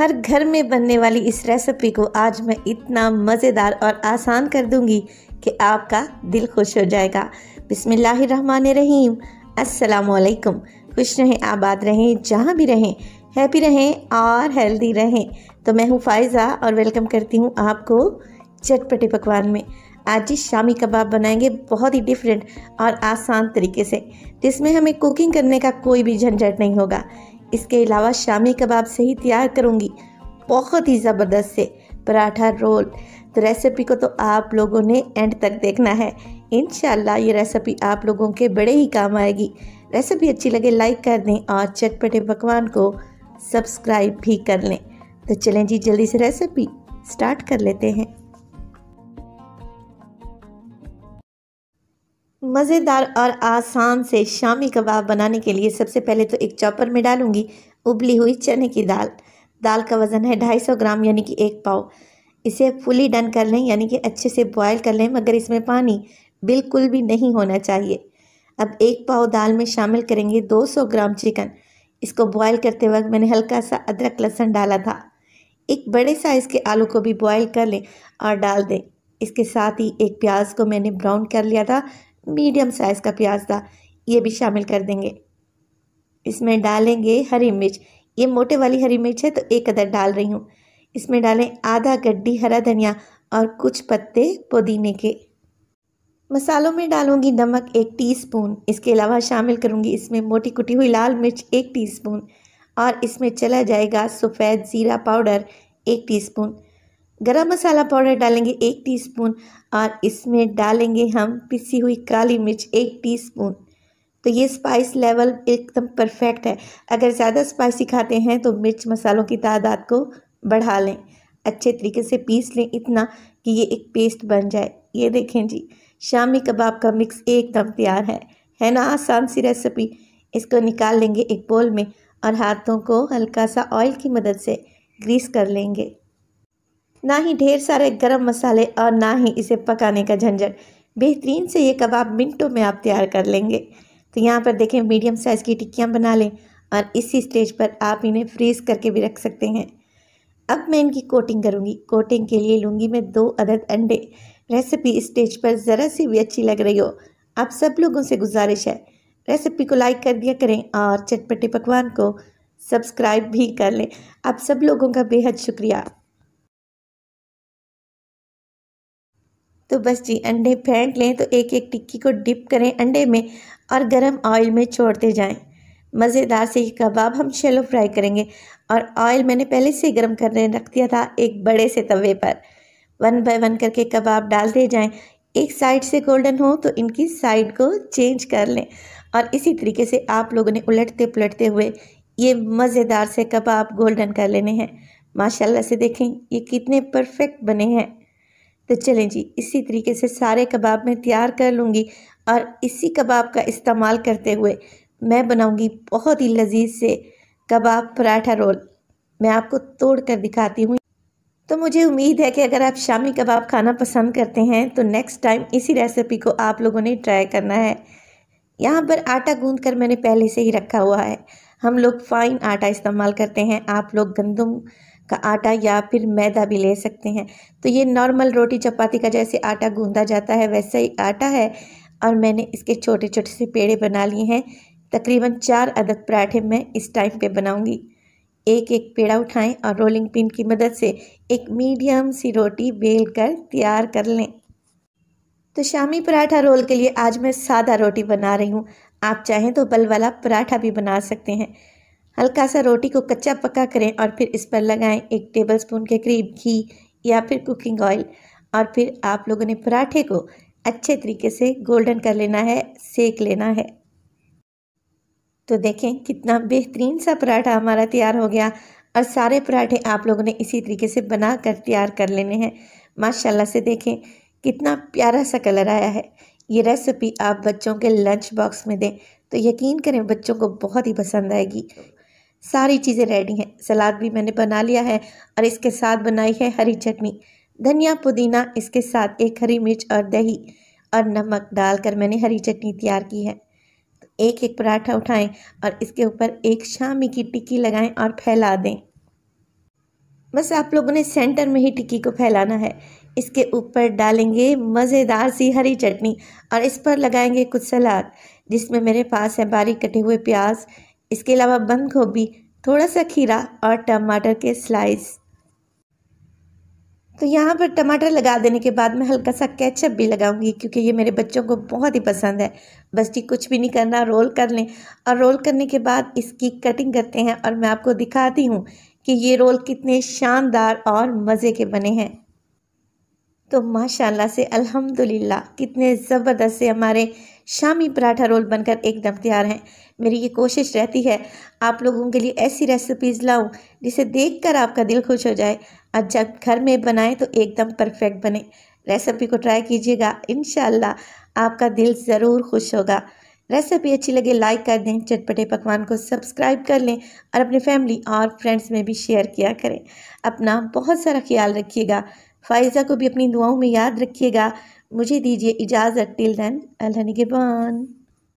हर घर में बनने वाली इस रेसिपी को आज मैं इतना मज़ेदार और आसान कर दूंगी कि आपका दिल खुश हो जाएगा बिसमीम असलकुम खुश रहें आबाद रहें जहाँ भी रहें हैप्पी रहें और हेल्दी रहें तो मैं हूँ फायज़ा और वेलकम करती हूँ आपको चटपटे पकवान में आज जी शामी कबाब बनाएंगे बहुत ही डिफरेंट और आसान तरीके से जिसमें हमें कुकिंग करने का कोई भी झंझट नहीं होगा इसके अलावा शामी कबाब से ही तैयार करूँगी बहुत ही ज़बरदस्त से पराठा रोल तो रेसिपी को तो आप लोगों ने एंड तक देखना है इन ये रेसिपी आप लोगों के बड़े ही काम आएगी रेसिपी अच्छी लगे लाइक कर दें और चटपटे पकवान को सब्सक्राइब भी कर लें तो चलें जी जल्दी से रेसिपी स्टार्ट कर लेते हैं मज़ेदार और आसान से शामी कबाब बनाने के लिए सबसे पहले तो एक चॉपर में डालूंगी उबली हुई चने की दाल दाल का वज़न है 250 ग्राम यानी कि एक पाव इसे फुली डन कर लें यानी कि अच्छे से बॉयल कर लें मगर इसमें पानी बिल्कुल भी नहीं होना चाहिए अब एक पाव दाल में शामिल करेंगे 200 ग्राम चिकन इसको बॉयल करते वक्त मैंने हल्का सा अदरक लहसुन डाला था एक बड़े साइज़ के आलू को भी बॉयल कर लें और डाल दें इसके साथ ही एक प्याज को मैंने ब्राउन कर लिया था मीडियम साइज़ का प्याज था ये भी शामिल कर देंगे इसमें डालेंगे हरी मिर्च ये मोटे वाली हरी मिर्च है तो एक अदर डाल रही हूँ इसमें डालें आधा गड्डी हरा धनिया और कुछ पत्ते पुदीने के मसालों में डालूंगी नमक एक टीस्पून इसके अलावा शामिल करूंगी इसमें मोटी कुटी हुई लाल मिर्च एक टीस्पून और इसमें चला जाएगा सफ़ेद ज़ीरा पाउडर एक टीस्पून गरम मसाला पाउडर डालेंगे एक टीस्पून और इसमें डालेंगे हम पिसी हुई काली मिर्च एक टीस्पून तो ये स्पाइस लेवल एकदम परफेक्ट है अगर ज़्यादा स्पाइसी खाते हैं तो मिर्च मसालों की तादाद को बढ़ा लें अच्छे तरीके से पीस लें इतना कि ये एक पेस्ट बन जाए ये देखें जी शामी कबाब का मिक्स एकदम तैयार है है ना आसान सी रेसिपी इसको निकाल लेंगे एक बोल में और हाथों को हल्का सा ऑयल की मदद से ग्रीस कर लेंगे ना ही ढेर सारे गरम मसाले और ना ही इसे पकाने का झंझट बेहतरीन से ये कबाब मिनटों में आप तैयार कर लेंगे तो यहाँ पर देखें मीडियम साइज़ की टिक्कियाँ बना लें और इसी स्टेज पर आप इन्हें फ्रीज़ करके भी रख सकते हैं अब मैं इनकी कोटिंग करूँगी कोटिंग के लिए लूँगी मैं दो अदद अंडे रेसिपी स्टेज पर ज़रा सी भी अच्छी लग रही हो आप सब लोगों से गुजारिश है रेसिपी को लाइक कर दिया करें और चटपटे पकवान को सब्सक्राइब भी कर लें आप सब लोगों का बेहद शुक्रिया तो बस जी अंडे फेंट लें तो एक एक टिक्की को डिप करें अंडे में और गरम ऑयल में छोड़ते जाएं मज़ेदार से ये कबाब हम शेलो फ्राई करेंगे और ऑयल मैंने पहले से गर्म करने रख दिया था एक बड़े से तवे पर वन बाय वन करके कबाब डालते जाएं एक साइड से गोल्डन हो तो इनकी साइड को चेंज कर लें और इसी तरीके से आप लोगों ने उलटते पुलटते हुए ये मज़ेदार से कबाब गोल्डन कर लेने हैं माशाला से देखें ये कितने परफेक्ट बने हैं तो चलें जी इसी तरीके से सारे कबाब मैं तैयार कर लूँगी और इसी कबाब का इस्तेमाल करते हुए मैं बनाऊँगी बहुत ही लजीज से कबाब पराठा रोल मैं आपको तोड़ कर दिखाती हूँ तो मुझे उम्मीद है कि अगर आप शामी कबाब खाना पसंद करते हैं तो नेक्स्ट टाइम इसी रेसिपी को आप लोगों ने ट्राई करना है यहाँ पर आटा गूँध कर मैंने पहले से ही रखा हुआ है हम लोग फ़ाइन आटा इस्तेमाल करते हैं आप लोग गंदम का आटा या फिर मैदा भी ले सकते हैं तो ये नॉर्मल रोटी चपाती का जैसे आटा गूंदा जाता है वैसा ही आटा है और मैंने इसके छोटे छोटे से पेड़े बना लिए हैं तकरीबन चार अदद पराठे मैं इस टाइम पे बनाऊंगी एक एक पेड़ा उठाएं और रोलिंग पिन की मदद से एक मीडियम सी रोटी बेल कर तैयार कर लें तो शामी पराठा रोल के लिए आज मैं सादा रोटी बना रही हूँ आप चाहें तो बल वाला पराठा भी बना सकते हैं हल्का सा रोटी को कच्चा पक्का करें और फिर इस पर लगाएं एक टेबलस्पून के करीब घी या फिर कुकिंग ऑयल और फिर आप लोगों ने पराठे को अच्छे तरीके से गोल्डन कर लेना है सेक लेना है तो देखें कितना बेहतरीन सा पराठा हमारा तैयार हो गया और सारे पराठे आप लोगों ने इसी तरीके से बना कर तैयार कर लेने हैं माशाल्लाह से देखें कितना प्यारा सा कलर आया है ये रेसिपी आप बच्चों के लंच बॉक्स में दें तो यकीन करें बच्चों को बहुत ही पसंद आएगी सारी चीज़ें रेडी हैं सलाद भी मैंने बना लिया है और इसके साथ बनाई है हरी चटनी धनिया पुदीना इसके साथ एक हरी मिर्च और दही और नमक डालकर मैंने हरी चटनी तैयार की है तो एक एक पराठा उठाएं और इसके ऊपर एक शामी की टिक्की लगाएं और फैला दें बस आप लोगों ने सेंटर में ही टिक्की को फैलाना है इसके ऊपर डालेंगे मज़ेदार सी हरी चटनी और इस पर लगाएंगे कुछ सलाद जिसमें मेरे पास है बारीक कटे हुए प्याज इसके अलावा बंद गोभी थोड़ा सा खीरा और टमाटर के स्लाइस तो यहाँ पर टमाटर लगा देने के बाद मैं हल्का सा केचप भी लगाऊंगी क्योंकि ये मेरे बच्चों को बहुत ही पसंद है बस जी कुछ भी नहीं करना रोल कर लें और रोल करने के बाद इसकी कटिंग करते हैं और मैं आपको दिखाती हूँ कि ये रोल कितने शानदार और मज़े के बने हैं तो माशाल्लाह से अल्हम्दुलिल्लाह कितने ज़बरदस्त से हमारे शामी पराठा रोल बनकर एकदम तैयार हैं मेरी ये कोशिश रहती है आप लोगों के लिए ऐसी रेसिपीज़ लाऊं जिसे देखकर आपका दिल खुश हो जाए और जब घर में बनाएं तो एकदम परफेक्ट बने रेसिपी को ट्राई कीजिएगा इन आपका दिल ज़रूर खुश होगा रेसिपी अच्छी लगे लाइक कर दें चटपटे पकवान को सब्सक्राइब कर लें और अपने फैमिली और फ्रेंड्स में भी शेयर किया करें अपना बहुत सारा ख्याल रखिएगा फ़ाइज़ा को भी अपनी दुआओं में याद रखिएगा मुझे दीजिए इजाज़त टिल देन अल्लाह निगेबान